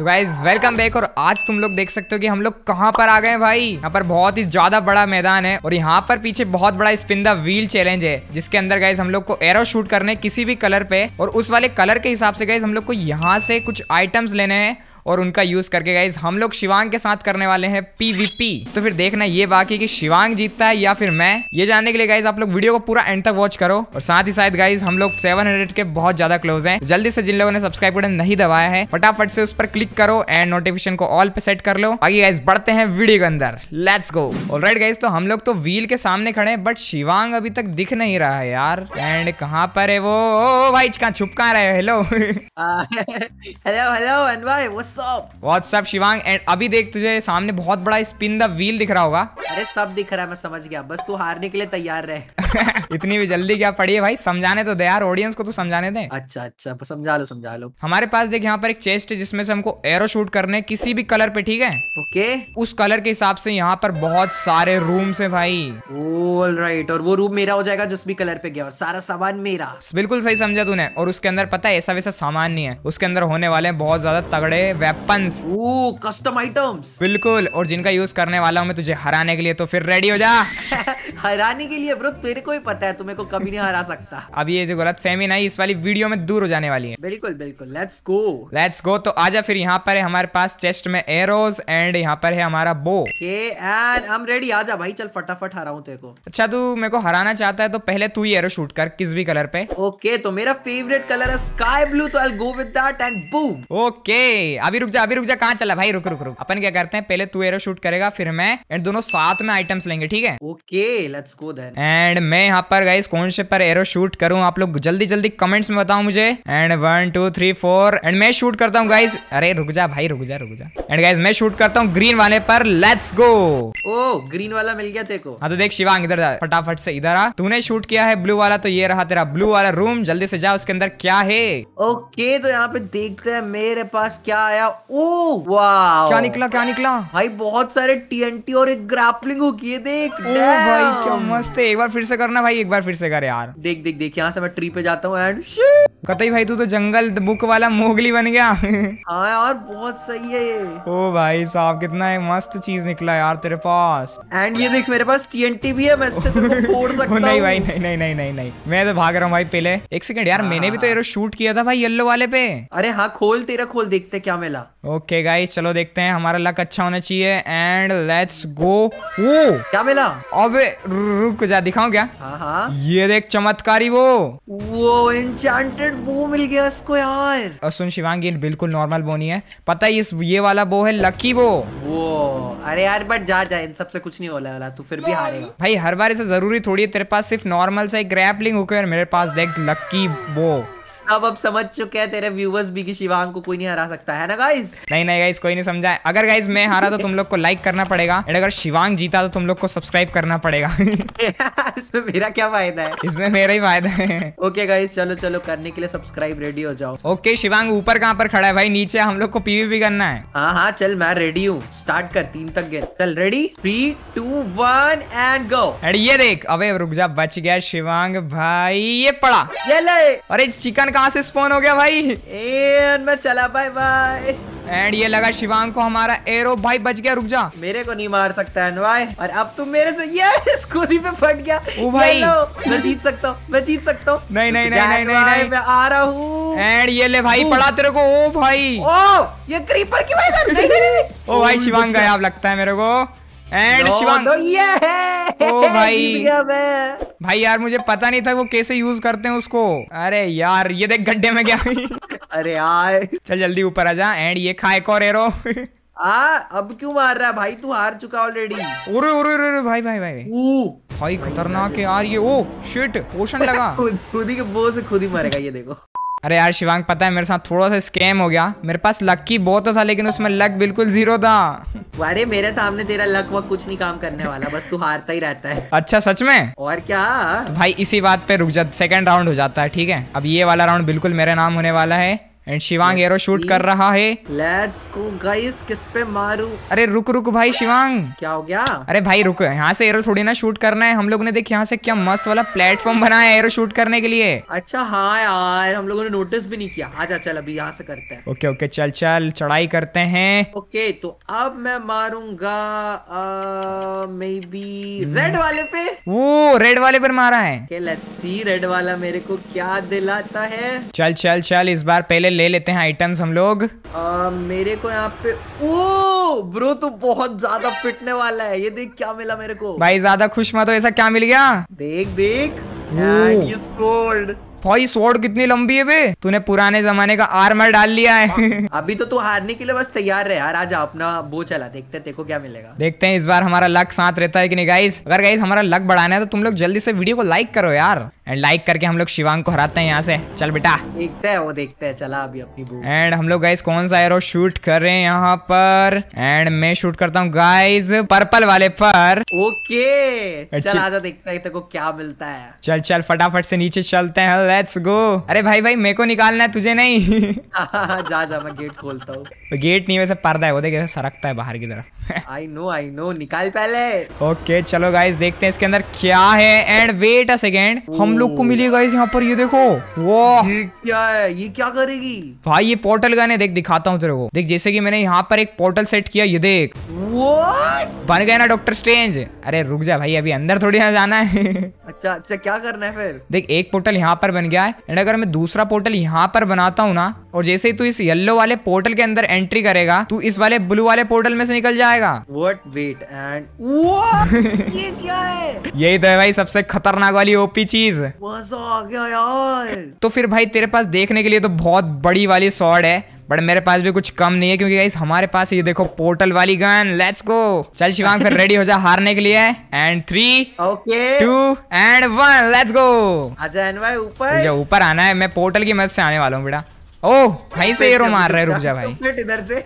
So guys welcome back और आज तुम लोग देख सकते हो कि हम लोग कहाँ पर आ गए भाई यहाँ पर बहुत ही ज्यादा बड़ा मैदान है और यहाँ पर पीछे बहुत बड़ा स्पिन द व्हील चैलेंज है जिसके अंदर गाइज हम लोग को एरो शूट करने किसी भी कलर पे और उस वाले कलर के हिसाब से गाइज हम लोग को यहाँ से कुछ आइटम्स लेने हैं और उनका यूज़ करके गाइज हम लोग शिवांग के साथ करने वाले हैं पीवीपी तो फिर देखना ये बाकी कि शिवांग जीतता है या फिर मैं ये जानने के लिए गाइज आप लोग वीडियो को पूरा एंड तक वॉच करो और साथ ही साथ गाइज हम लोग सेवन के बहुत ज्यादा क्लोज है जल्दी से जिन लोगों ने सब्सक्राइब बटन नहीं दबाया है फटाफट से उस पर क्लिक करो एंड नोटिफिकेशन को ऑल पे सेट कर लो आगे गाइज बढ़ते हैं वीडियो के अंदर let's go all right guys तो हम लोग तो व्हील के सामने खड़े बट शिवांग अभी तक दिख नहीं रहा है यार एंड कहाँ पर है वो ओ, भाई कहाँ छुप रहे हेलो हेलो हेलो भाई व्हाट्सअप व्हाट्सअप शिवांग एंड अभी देख तुझे सामने बहुत बड़ा स्पिन द व्हील दिख रहा होगा अरे सब दिख रहा है मैं समझ गया बस तू हारने के लिए तैयार रहे इतनी भी जल्दी क्या पड़ी है भाई समझाने तो दे यार ऑडियंस को तो समझाने दे अच्छा अच्छा समझा लो समझा लो हमारे पास देख यहाँ पर एक चेस्ट है जिसमें से हमको एरो शूट करने किसी भी कलर पे ठीक है ओके उस कलर के हिसाब से यहाँ पर बहुत सारे रूम है भाई ऑल राइट और वो रूम मेरा हो जाएगा जिस भी कलर पे गया और सारा सामान मेरा बिल्कुल सही समझा तूने और उसके अंदर पता है ऐसा वैसा सामान नहीं है उसके अंदर होने वाले बहुत ज्यादा तगड़े वेपन्स कस्टम आइटम्स बिल्कुल और जिनका यूज करने वाला हूँ मैं तुझे हराने के लिए तो फिर रेडी हो जा हराने के लिए ब्रो तेरे को ही पता है तुम्हें को कभी नहीं हरा सकता अभी ये जो गलत फहमी ना इस वाली वीडियो में दूर हो जाने वाली है बिल्कुल बिल्कुल लेट्स गो लेट्स गो तो आजा फिर यहाँ पर है हमारे पास चेस्ट में एरोज एंड यहाँ पर है हमारा बो एंड रेडी आजा भाई चल फटाफट हराऊ तेरे को अच्छा तू मेरे को हराना चाहता है तो पहले तू ही एरो शूट कर किस भी कलर पे ओके तो मेरा फेवरेट कलर है स्काई ब्लू तो I go with and boom okay अभी रुक जा अभी रुक जा कहा चला भाई रुक रुक रुक अपन क्या करते हैं पहले तू एरो शूट करेगा फिर मैं एंड दोनों साथ में आइटम्स लेंगे ठीक है okay let's go then and मैं यहाँ पर गाइस कौन से पर एरो शूट करूँ आप लोग जल्दी जल्दी कमेंट्स में बताओ मुझे and one two three four and मैं शूट करता हूँ गाइस अरे रुक जा भाई रुक जा रुक जा एंड गाइस मैं शूट करता हूँ ग्रीन वाले पर लेट्स गो ओ ग्रीन वाला मिल गया तेको हाँ तो देख शिवांग इधर जा फटाफट से इधर आ तूने शूट किया है ब्लू वाला तो ये रहा तेरा ब्लू वाला रूम जल्दी से जा उसके अंदर क्या है ओके तो यहाँ पे देखते हैं मेरे पास क्या आया आया ओ वाह क्या निकला क्या निकला भाई बहुत सारे टीएनटी और एक ग्रैपलिंग हुक ये देख ओ भाई क्या मस्त है एक बार फिर से करना भाई एक बार फिर से कर यार देख देख देख यहाँ से मैं ट्री पे जाता हूँ एंड कतई भाई तू तो जंगल बुक वाला मोगली बन गया हाँ यार बहुत सही है ओ भाई साहब कितना है मस्त चीज निकला यार तेरे पास एंड ये देख मेरे पास टीएनटी भी है मैं इससे तेरे फोड़ सकता हूं। नहीं भाई नहीं नहीं नहीं नहीं नहीं मैं तो भाग रहा हूँ भाई पहले एक सेकंड यार मैंने भी तो एरो हाँ। शूट किया था भाई येलो वाले पे अरे हाँ खोल तेरा खोल देखते क्या मिला मिला ओके okay गाइस चलो देखते हैं हमारा लक अच्छा होना चाहिए एंड लेट्स गो वो क्या मिला अबे रुक जा दिखाऊं क्या हाँ हाँ ये देख चमत्कारी वो वो एन्चेंटेड बो मिल गया इसको यार और सुन शिवांगी बिल्कुल नॉर्मल बो नहीं है पता है ये वाला बो है लकी बो वो अरे यार बट जा जा इन सबसे कुछ नहीं होने वाला तू फिर भी हारेगा भाई हर बार ऐसे जरूरी थोड़ी है तेरे पास सिर्फ नॉर्मल सा ग्रैपलिंग हुक है मेरे पास देख लकी बो सब अब समझ चुके हैं तेरे व्यूवर्स भी की शिवांग को कोई नहीं हरा सकता है ना गाइज नहीं नहीं गाइज कोई नहीं समझा अगर गाइज मैं हारा तो तुम लोग को लाइक करना पड़ेगा एंड अगर शिवांग जीता तो तुम लोग को सब्सक्राइब करना पड़ेगा इसमें मेरा क्या फायदा है इसमें मेरा ही फायदा है ओके गाइज चलो चलो करने के लिए सब्सक्राइब रेडी हो जाओ ओके शिवांग ऊपर कहाँ पर खड़ा है भाई नीचे हम लोग को पीवी करना है हाँ हाँ चल मैं रेडी हूँ स्टार्ट कर तीन तक गए चल ready three two one and go and ये देख अबे रुक जा बच गया शिवांग भाई ये पड़ा ये ले अरे चिकन चिकन कहाँ से स्पोन हो गया भाई एंड मैं चला बाय बाय एंड ये लगा शिवांग को हमारा एरो भाई बच गया रुक जा मेरे को नहीं मार सकता है भाई और अब तुम मेरे से ये खुदी पे फट गया ओ भाई मैं जीत सकता हूँ मैं जीत सकता हूँ नहीं नहीं नहीं नहीं नहीं मैं आ रहा हूँ एंड ये ले भाई पड़ा तेरे को ओ भाई ओ ये क्रीपर की वजह से ओ भाई oh, शिवांग अब लगता है मेरे को एंड शिवांग ओ भाई भाई यार मुझे पता नहीं था वो कैसे यूज करते हैं उसको अरे यार ये देख गड्ढे में क्या अरे यार चल जल्दी ऊपर आ जा एंड ये खा एक और एरो आ अब क्यों मार रहा है भाई तू हार चुका ऑलरेडी उरे उरे उरे भाई भाई भाई भाई खतरनाक है यार ये ओ शिट पोषण लगा खुद ही के बो से खुद ही मारेगा ये देखो अरे यार शिवांग पता है मेरे साथ थोड़ा सा स्कैम हो गया मेरे पास लक्की बहुत था लेकिन उसमें लक बिल्कुल जीरो था अरे मेरे सामने तेरा लक वक कुछ नहीं काम करने वाला बस तू हारता ही रहता है अच्छा सच में और क्या तो भाई इसी बात पे रुक जा सेकंड राउंड हो जाता है ठीक है अब ये वाला राउंड बिल्कुल मेरा नाम होने वाला है एंड शिवांग एरो शूट कर रहा है लेट्स गो गाइस किस पे मारू अरे रुक रुक भाई शिवांग क्या हो गया अरे भाई रुक यहाँ से एरो थोड़ी ना शूट करना है हम लोग ने देख यहाँ से क्या मस्त वाला प्लेटफॉर्म बनाया एरो शूट करने के लिए अच्छा हाँ यार हम लोगों ने नोटिस भी नहीं किया आजा चल अभी यहाँ से करते हैं ओके ओके चल चल चढ़ाई करते हैं ओके तो अब मैं मारूंगा मे बी रेड वाले पे वो रेड वाले पर मारा है लेट्स सी रेड वाला मेरे को क्या दिलाता है चल चल चल इस बार पहले ले लेते हैं आइटम्स हम लोग आ, मेरे को यहाँ पे ओ ब्रो तो बहुत ज्यादा फिटने वाला है ये देख क्या मिला मेरे को भाई ज्यादा खुश मत हो ऐसा क्या मिल गया देख देख भाई स्वॉर्ड कितनी लंबी है बे तूने पुराने जमाने का आर्मर डाल लिया है अभी तो तू हारने के लिए बस तैयार रहे यार आज अपना बो चला देखते हैं को क्या मिलेगा देखते हैं इस बार हमारा लक साथ रहता है कि नहीं गाइस अगर गाइस हमारा लक बढ़ाना है तो तुम लोग जल्दी से वीडियो को लाइक करो यार एंड लाइक करके हम लोग शिवांग को हराते हैं यहाँ से चल बेटा देखते हैं वो देखते हैं चला अभी अपनी एंड हम लोग गाइस कौन सा एरो शूट कर रहे हैं यहाँ पर एंड मैं शूट करता हूँ गाइस पर्पल वाले पर ओके चल आजा देखता है तेको क्या मिलता है चल चल फटाफट से नीचे चलते हैं लेट्स गो अरे भाई भाई मेरे को निकालना है तुझे नहीं जा जा मैं गेट खोलता हूँ गेट तो नहीं वैसे पर्दा है वो देखे सरकता है बाहर की तरफ आई नो आई नो निकाल पहले ओके okay, चलो गाइस देखते हैं इसके अंदर क्या है एंड वेट अ सेकेंड हम oh. लोग को मिलेगा इस यहाँ पर ये देखो वो ये क्या है ये क्या करेगी भाई ये पोर्टल गए देख दिखाता हूँ तेरे को देख जैसे कि मैंने यहाँ पर एक पोर्टल सेट किया ये देख What? बन गए ना डॉक्टर स्ट्रेंज अरे रुक जा भाई अभी अंदर थोड़ी ना जाना है अच्छा अच्छा क्या करना है फिर देख एक पोर्टल यहाँ पर बन गया है एंड अगर मैं दूसरा पोर्टल यहाँ पर बनाता हूँ ना और जैसे ही तू इस येलो वाले पोर्टल के अंदर एंट्री करेगा तू इस वाले ब्लू वाले पोर्टल में से निकल जाएगा वट वेट एंड ये क्या है यही तो है भाई सबसे खतरनाक वाली ओपी चीज है तो फिर भाई तेरे पास देखने के लिए तो बहुत बड़ी वाली सॉर्ड है बट मेरे पास भी कुछ कम नहीं है क्योंकि गाइस हमारे पास ये देखो पोर्टल वाली गन लेट्स गो चल शिवांग फिर रेडी हो जा हारने के लिए and three okay two and one let's go आजा ऊपर ऊपर आना है मैं पोर्टल की मदद से आने वाला हूँ बेटा ओह भाई से एरो मार रहा है रुक जा भाई इधर से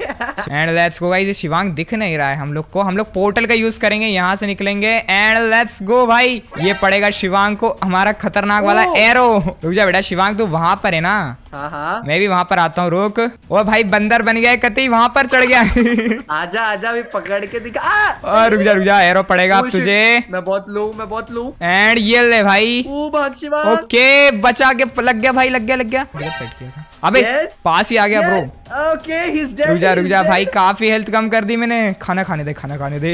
एंड लेट्स गो गाइस ये शिवांग दिख नहीं रहा है हम लोग को हम लोग पोर्टल का यूज करेंगे यहाँ से निकलेंगे एंड लेट्स गो भाई ये पड़ेगा शिवांग को हमारा खतरनाक वाला एरो oh. रुक जा बेटा शिवांग तू तो वहाँ पर है ना हाँ, हाँ। मैं भी वहाँ पर आता हूँ रोक वो भाई बंदर बन गया कति वहाँ पर चढ़ गया आजा आजा भी पकड़ के दिखा रुक जा रुक जा एरो पड़ेगा आप oh, तुझे मैं बहुत लू मैं बहुत लू एंड ये ले भाई ओके oh, बचा के लग गया भाई लग गया लग गया सेट किया था अबे yes, पास ही आ गया bro okay he is dead रुक जा रुक जा भाई काफी हेल्थ कम कर दी मैंने खाना खाने दे खाना खाने दे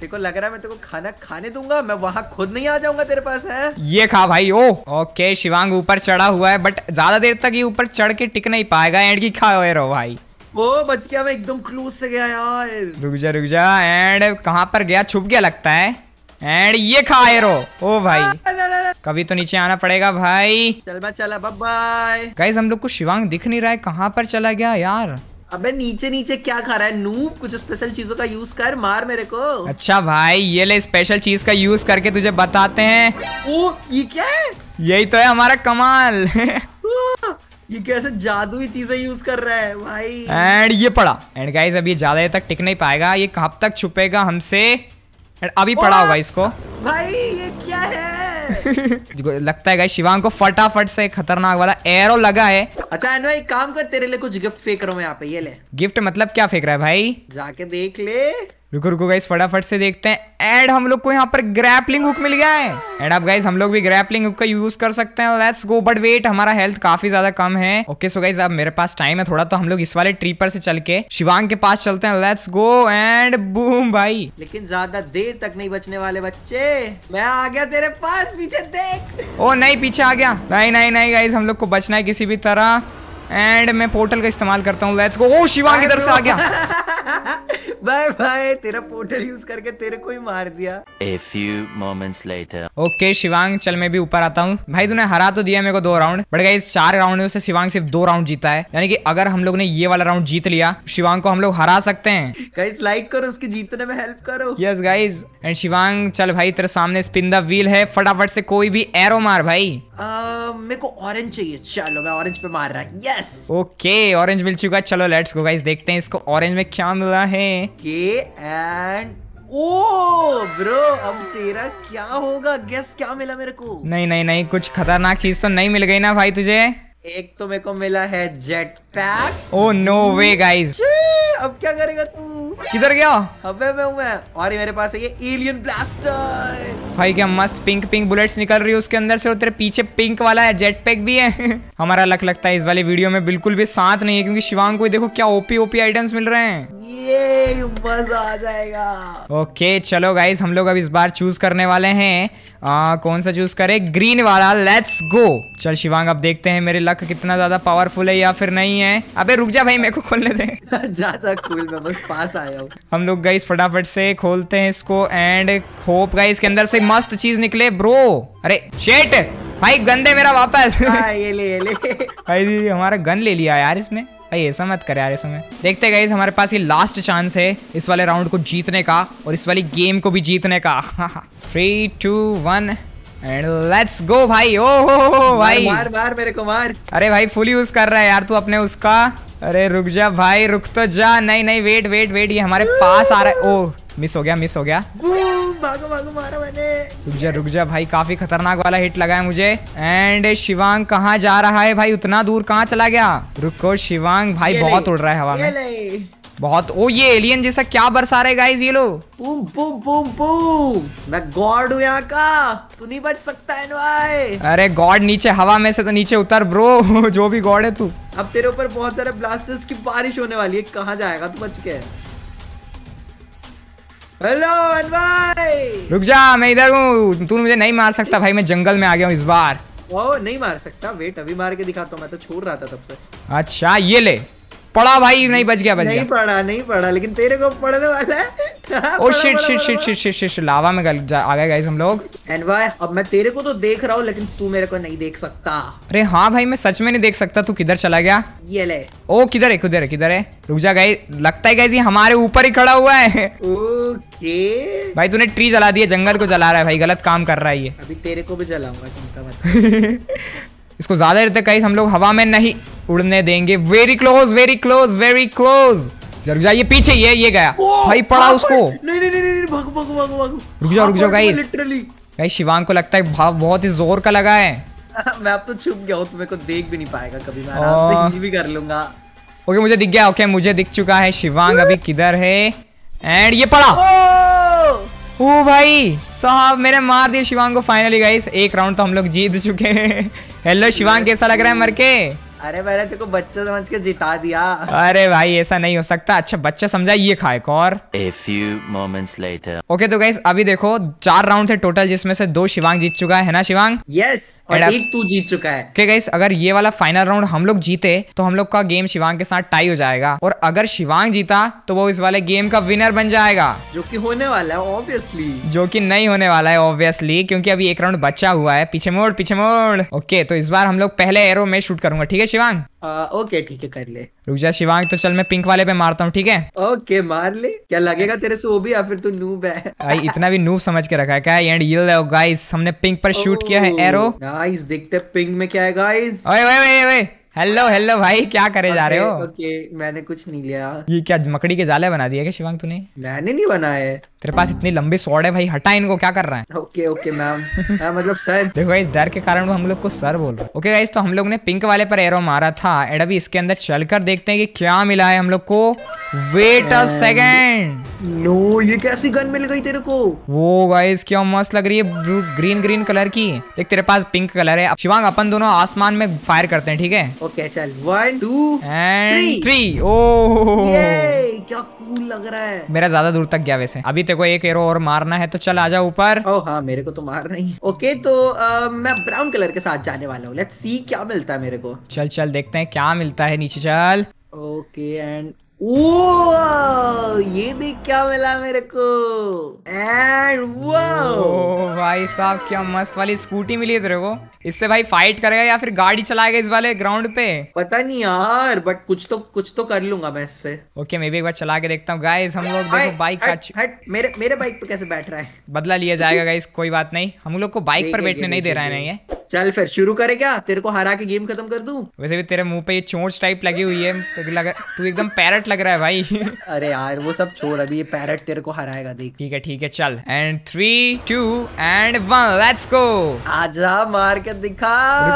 देखो लग रहा है मैं तेरे को खाना खाने दूंगा मैं वहां खुद नहीं आ जाऊंगा तेरे पास है ये खा भाई ओ ओके शिवांग ऊपर चढ़ा हुआ है बट ज्यादा देर तक ये ऊपर चढ़ के टिक नहीं पाएगा एंड की खा रहो भाई ओ बच गया मैं एकदम क्लोज से गया यार रुक जा रुक जा एंड कहां पर गया छुप गया लगता है एंड ये खा एरो ओ भाई ना ना कभी तो नीचे आना पड़ेगा भाई चल चला बाय गाइस हम लोग को शिवांग दिख नहीं रहा है कहाँ पर चला गया यार अबे नीचे नीचे क्या खा रहा है नूप कुछ स्पेशल चीजों का यूज कर मार मेरे को अच्छा भाई ये ले स्पेशल चीज का यूज करके तुझे बताते हैं ओ ये क्या है यही तो है हमारा कमाल ये कैसे जादुई चीजें यूज कर रहा है भाई एंड ये पड़ा एंड गाइस अभी ज्यादा तक टिक नहीं पाएगा ये कब तक छुपेगा हमसे अभी पड़ा होगा इसको भाई ये क्या है लगता है शिवांग को फटाफट से खतरनाक वाला एरो लगा है अच्छा एक काम कर तेरे लिए कुछ गिफ्ट फेंक रहा हूँ यहाँ पे ये ले गिफ्ट मतलब क्या फेंक रहा है भाई जाके देख ले रुको रुको गाइस फटाफट से देखते हैं एड हम लोग को यहाँ पर ग्रैपलिंग हुक मिल गया है एड आप गाइस हम लोग भी ग्रैपलिंग हुक का यूज कर सकते हैं लेट्स गो बट वेट हमारा हेल्थ काफी ज्यादा कम है ओके सो गाइस अब मेरे पास टाइम है थोड़ा तो हम लोग इस वाले ट्री पर से चल के शिवांग के पास चलते हैं लेट्स गो एंड बूम भाई लेकिन ज्यादा देर तक नहीं बचने वाले बच्चे मैं आ गया तेरे पास पीछे देख ओ नहीं पीछे आ गया नहीं नहीं नहीं गाइज हम लोग को बचना है किसी भी तरह एंड मैं पोर्टल का इस्तेमाल करता हूँ लेट्स गो ओ शिवांग इधर से आ गया बाय बाय तेरा पोर्टल यूज करके तेरे को ही मार दिया a few moments later okay Shivang चल मैं भी ऊपर आता हूँ भाई तूने हरा तो दिया मेरे को दो राउंड बट गाइस चार राउंड में से शिवांग सिर्फ दो राउंड जीता है यानी कि अगर हम लोग ने ये वाला राउंड जीत लिया शिवांग को हम लोग हरा सकते हैं गाइस लाइक करो उसके जीतने में हेल्प करो यस गाइस एंड शिवांग चल भाई तेरे सामने स्पिन द व्हील है फटाफट से कोई भी एरो मार भाई मेरे को ऑरेंज चाहिए चलो मैं ऑरेंज पे मार रहा यस ओके ऑरेंज मिल चुका चलो लेट्स गो गाइस देखते हैं इसको ऑरेंज में क्या मिला है के एंड ओ ब्रो अब तेरा क्या होगा गेस क्या मिला मेरे को नहीं नहीं नहीं कुछ खतरनाक चीज तो नहीं मिल गई ना भाई तुझे एक तो मेरे को मिला है jet pack oh no way guys अब क्या करेगा तू किधर गया अबे मैं हूं मैं और ये मेरे पास है ये एलियन ब्लास्टर भाई क्या मस्त पिंक पिंक बुलेट्स निकल रही है उसके अंदर से और तेरे पीछे पिंक वाला है जेट पैक भी है हमारा लक लगता है इस वाले वीडियो में बिल्कुल भी साथ नहीं है क्योंकि शिवांग को देखो क्या ओपी ओपी आइटम्स मिल रहे हैं ये मजा आ जाएगा ओके चलो गाइज हम लोग अब इस बार चूज करने वाले हैं आ, कौन सा चूज करे ग्रीन वाला लेट्स गो चल शिवांग अब देखते हैं मेरे लक कितना ज्यादा पावरफुल है या फिर नहीं है अबे रुक जा भाई मेरे को खोलने दे जा जा खोल मैं बस पास आया हम लोग गाइस फटाफट से खोलते हैं इसको एंड होप गाइस के अंदर से मस्त चीज निकले ब्रो अरे शेट भाई गन दे मेरा वापस हाँ, ये ले ये ले भाई जी हमारा गन ले लिया यार इसने भाई ऐसा मत कर यार इस समय देखते गए हमारे पास ये लास्ट चांस है इस वाले राउंड को जीतने का और इस वाली गेम को भी जीतने का three two one and let's go भाई ओ हो भाई मार मार मेरे को मार अरे भाई फुल यूज कर रहा है यार तू अपने उसका अरे रुक जा भाई रुक तो जा नहीं नहीं वेट वेट वेट ये हमारे पास आ रहा है ओ मिस हो गया मिस हो गया भागो भागो मारा मैंने रुक जा रुक जा भाई काफी खतरनाक वाला हिट लगा है मुझे एंड शिवांग कहाँ जा रहा है भाई उतना दूर कहाँ चला गया रुको शिवांग भाई बहुत उड़ रहा है हवा में बहुत ओ ये एलियन जैसा क्या बरसा रहे गाइस ये लो बूम बूम बूम बूम मैं गॉड हूँ यहाँ का तू नहीं बच सकता है भाई अरे गॉड नीचे हवा में से तो नीचे उतर ब्रो जो भी गॉड है तू अब तेरे ऊपर बहुत सारे ब्लास्टर्स की बारिश होने वाली है कहाँ जाएगा तू बच के हेलो भाई रुक जा मैं इधर हूँ तू मुझे नहीं मार सकता भाई मैं जंगल में आ गया हूँ इस बार ओ नहीं मार सकता वेट अभी मार के दिखाता हूँ मैं तो छोड़ रहा था तब से अच्छा ये ले पढ़ा भाई नहीं बच गया बच नहीं पढ़ा नहीं पढ़ा लेकिन तेरे को पढ़ने वाला है oh shit shit shit shit shit shit lava में गल आ गए गाइस हम लोग एंड भाई अब मैं तेरे को तो देख रहा हूँ लेकिन तू मेरे को नहीं देख सकता अरे हाँ भाई मैं सच में नहीं देख सकता तू किधर चला गया ये ले ओ किधर है किधर है किधर है रुक जा गाइस लगता है गाइस ये हमारे ऊपर ही खड़ा हुआ है ओके भाई तूने ट्री जला दिया जंगल को जला रहा है भाई गलत काम कर रहा है ये अभी तेरे को भी जलाऊंगा चिंता मत इसको ज़्यादा देर तक हम लोग हवा में नहीं उड़ने देंगे very close very close very close जरूर जाइए पीछे ये ये गया भाई पड़ा उसको रुक जाओ रुक जाओ गाइस गाइस शिवांग को लगता है भाव बहुत ही जोर का लगा है मैं अब तो छुप गया हूं तुम्हें को देख भी नहीं पाएगा कभी मैं आराम से हिल भी कर लूंगा ओके मुझे दिख गया ओके मुझे दिख चुका है शिवांग अभी किधर है एंड ये पड़ा oh! ओ भाई साहब मैंने मार दिया शिवांग को फाइनली गाइस एक राउंड तो हम लोग जीत चुके हैं हेलो शिवांग कैसा लग रहा है मर के अरे मैंने तेरे को बच्चा समझ के जिता दिया अरे भाई ऐसा नहीं हो सकता अच्छा बच्चा समझा ये खाए और a few moments later okay तो गाइस अभी देखो चार राउंड थे टोटल जिसमें से दो शिवांग जीत चुका है ना शिवांग यस और एक तू जीत चुका है ओके गाइस अगर ये वाला फाइनल राउंड हम लोग जीते तो हम लोग का गेम शिवांग के साथ टाई हो जाएगा और अगर शिवांग जीता तो वो इस वाले गेम का विनर बन जाएगा जो की होने वाला है ऑब्वियसली जो की नहीं होने वाला है ऑब्वियसली क्यूँकी अभी एक राउंड बच्चा हुआ है पीछे मोड़ पीछे मोड़ ओके तो इस बार हम लोग पहले एरो में शूट करूंगा ठीक है शिवांग ओके ठीक है कर ले रुक जा शिवांग तो चल मैं पिंक वाले पे मारता हूँ ठीक है ओके मार ले क्या लगेगा तेरे से वो भी या फिर तू नूब है भाई इतना भी नूब समझ के रखा है क्या एंड ये गाइस हमने पिंक पर शूट किया है एरो oh, गाइस देखते पिंक में क्या है गाइस ओए ओए ओए ओए हेलो हेलो भाई क्या करे जा रहे हो ओके तो मैंने कुछ नहीं लिया ये क्या मकड़ी के जाले बना दिया क्या शिवांग तूने मैंने नहीं बनाए तेरे पास इतनी लंबी सॉड है भाई हटा इनको क्या कर रहा है ओके ओके मैम मतलब सर देखो इस डर के कारण हम लोग को सर बोल रहे ओके गाइस तो हम लोग ने पिंक वाले पर एरो मारा था एड अभी इसके अंदर कर देखते है की क्या मिला है हम लोग को वेट अ सेकेंड नो ये कैसी गन मिल गई तेरे को वो गाइस क्या मस्त लग रही है ब्लू ग्रीन ग्रीन कलर की देख तेरे पास पिंक कलर है शिवांग अपन दोनों आसमान में फायर करते हैं ठीक है ओके चल one two and three oh क्या कूल लग रहा है मेरा ज्यादा दूर तक गया वैसे अभी तेरे को एक एरो और मारना है तो चल आ जाओ ऊपर ओ oh, हाँ मेरे को तो मार नहीं ओके तो आ, मैं ब्राउन कलर के साथ जाने वाला हूँ लेट सी क्या मिलता है मेरे को चल चल देखते हैं क्या मिलता है नीचे चल ओके एंड ओ ये देख क्या मिला मेरे को भाई साहब क्या मस्त वाली स्कूटी मिली तेरे को इससे भाई फाइट करेगा या फिर गाड़ी चलाएगा इस वाले ग्राउंड पे पता नहीं यार बट कुछ तो कुछ तो कर लूंगा मैं इससे ओके मैं भी एक बार चला के देखता हूँ गाइस हम लोग देखो बाइक का हट, हट, मेरे मेरे बाइक पे कैसे बैठ रहा है बदला लिया जाएगा गाइस कोई बात नहीं हम लोग को बाइक पर बैठने नहीं दे रहा है नहीं है चल फिर शुरू करे क्या तेरे को हरा के गेम खत्म कर दू वैसे भी तेरे मुंह पे ये चोंच टाइप लगी हुई है तो लग, तू एकदम पैरट लग रहा है भाई अरे यार वो सब छोड़ अभी ये पैरट तेरे को हराएगा देख ठीक है ठीक है चल and three two and and one let's go आजा मार के दिखा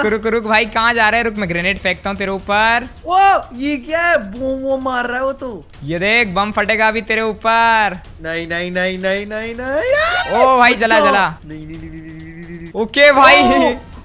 रुक रुक रुक भाई कहाँ जा रहे है रुक मैं ग्रेनेड फेंकता हूँ तेरे ऊपर वो ये क्या है बूम वो मार रहा है वो तू ये देख बम फटेगा अभी तेरे ऊपर नहीं नहीं नहीं नहीं नहीं नहीं ओ भाई जला जला ओके भाई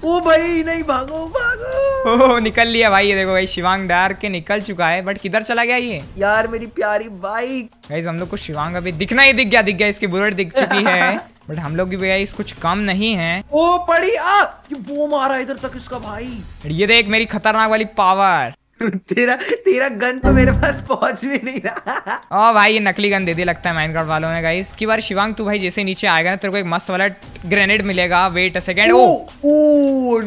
ओ भाई नहीं भागो भागो ओ निकल लिया भाई ये देखो भाई शिवांग डार के निकल चुका है बट किधर चला गया ये यार मेरी प्यारी बाइक भाई हम लोग को शिवांग अभी दिखना ही दिख गया दिख गया इसकी बुलेट दिख चुकी है बट हम लोग की भाई कुछ कम नहीं है ओ पड़ी आ ये बूम आ रहा है इधर तक इसका भाई ये देख मेरी खतरनाक वाली पावर तेरा तेरा गन तो मेरे पास पहुंच भी नहीं रहा ओ भाई ये नकली गन दे दी लगता है माइनक्राफ्ट वालों ने गाइस की बार शिवांग तू भाई जैसे नीचे आएगा ना तेरे को एक मस्त वाला ग्रेनेड मिलेगा wait a second oh oh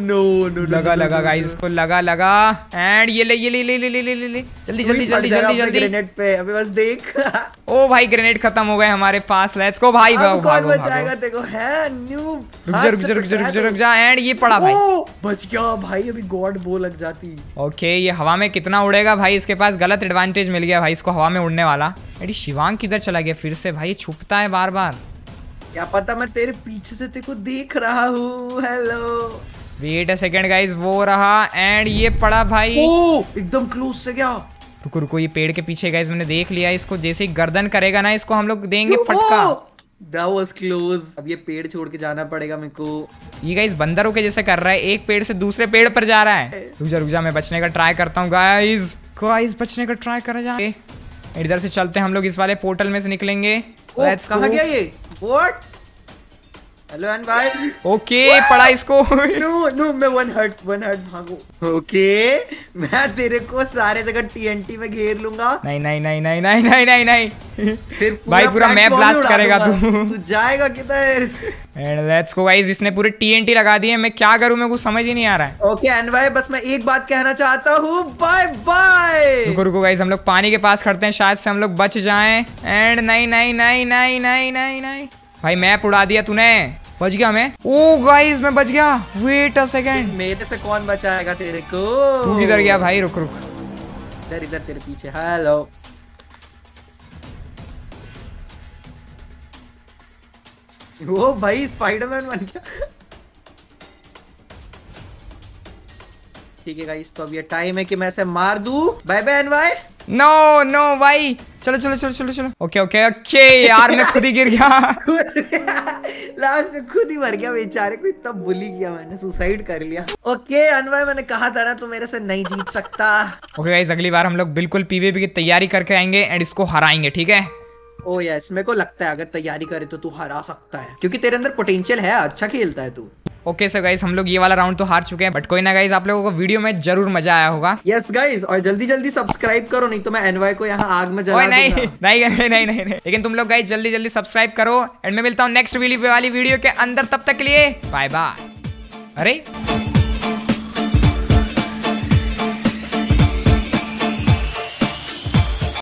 no no लगा लगा गाइस इसको लगा लगा एंड ये ले ये ले ले ले ले ले जल्दी जल्दी जल्दी जल्दी जल्दी ग्रेनेड पे अभी बस देख ओ भाई ग्रेनेड खत्म हो गए हमारे पास लेट्स गो भाई भागो भागो बचाएगा देखो है न्यू रुक जा रुक जा रुक जा रुक जा एंड ये पड़ा भाई बच गया भाई अभी गॉड बो लग जाती ओके ये हवा में में कितना उड़ेगा भाई इसके पास गलत एडवांटेज मिल गया भाई इसको हवा में उड़ने वाला अरे शिवांग किधर चला गया फिर से भाई छुपता है बार बार क्या पता मैं तेरे पीछे से तेरे को देख रहा हूँ hello wait a second guys वो रहा एंड ये पड़ा भाई एकदम क्लोज से गया रुको रुको ये पेड़ के पीछे गाइज मैंने देख लिया इसको जैसे ही गर्दन करेगा ना इसको हम लोग देंगे फटका That was close. अब ये पेड़ छोड़ के जाना पड़ेगा मेरे को ये गाइस बंदरों के जैसे कर रहा है एक पेड़ से दूसरे पेड़ पर जा रहा है रुक जा रुक जा मैं बचने का ट्राई करता हूँ गाइस गाइस बचने का ट्राई करा जा इधर से चलते हैं हम लोग इस वाले पोर्टल में से निकलेंगे ओ, कहा गया ये What? Hello and bye okay पढ़ा इसको नो नो मैं वन हर्ट वन हर्ट भागो ओके मैं तेरे को सारे जगह टीएनटी में घेर लूंगा नहीं नहीं नहीं नहीं नहीं नहीं नहीं नहीं फिर भाई पूरा मैप ब्लास्ट करेगा तू तू जाएगा किधर एंड लेट्स गो गाइस इसने पूरे टीएनटी लगा दिए मैं क्या करूं मेरे को समझ ही नहीं आ रहा है ओके एंड भाई बस मैं एक बात कहना चाहता हूं बाय बाय रुको रुको गाइस हम लोग पानी के पास खड़ते हैं शायद से हम लोग बच जाएं एंड नहीं नहीं नहीं नहीं नहीं नहीं नहीं भाई मैप उड़ा दिया तूने बच गया मैं ओ गाइस मैं बच गया वेट अ सेकंड मेरे से कौन बचाएगा तेरे को तू किधर गया भाई रुक रुक इधर इधर तेरे पीछे हेलो वो भाई स्पाइडरमैन बन गया ठीक है गाइस तो अब ये टाइम है कि मैं इसे मार दूं bye bye anyway no no भाई चलो चलो चलो चलो चलो ओके ओके ओके यार मैं खुद ही गिर गया लास्ट में खुद ही मर गया बेचारे को इतना बुली किया मैंने सुसाइड कर लिया ओके अनवय मैंने कहा था ना तू मेरे से नहीं जीत सकता ओके okay, अगली बार हम लोग बिल्कुल पीवीपी की तैयारी करके आएंगे एंड इसको हराएंगे ठीक है ओ oh, यस मेरे को लगता है अगर तैयारी करे तो तू हरा सकता है क्योंकि तेरे अंदर पोटेंशियल है अच्छा खेलता है तू ओके सर गाइज हम लोग ये वाला राउंड तो हार चुके हैं बट कोई ना गाइज आप लोगों को वीडियो में जरूर मजा आया होगा यस yes, गाइज और जल्दी जल्दी सब्सक्राइब करो नहीं तो मैं एनवाई को यहाँ आग में जला नहीं, नहीं नहीं नहीं नहीं नहीं लेकिन तुम लोग गाइज जल्दी जल्दी सब्सक्राइब करो एंड मैं मिलता हूँ नेक्स्ट वाली वीडियो के अंदर तब तक के लिए बाय बाय अरे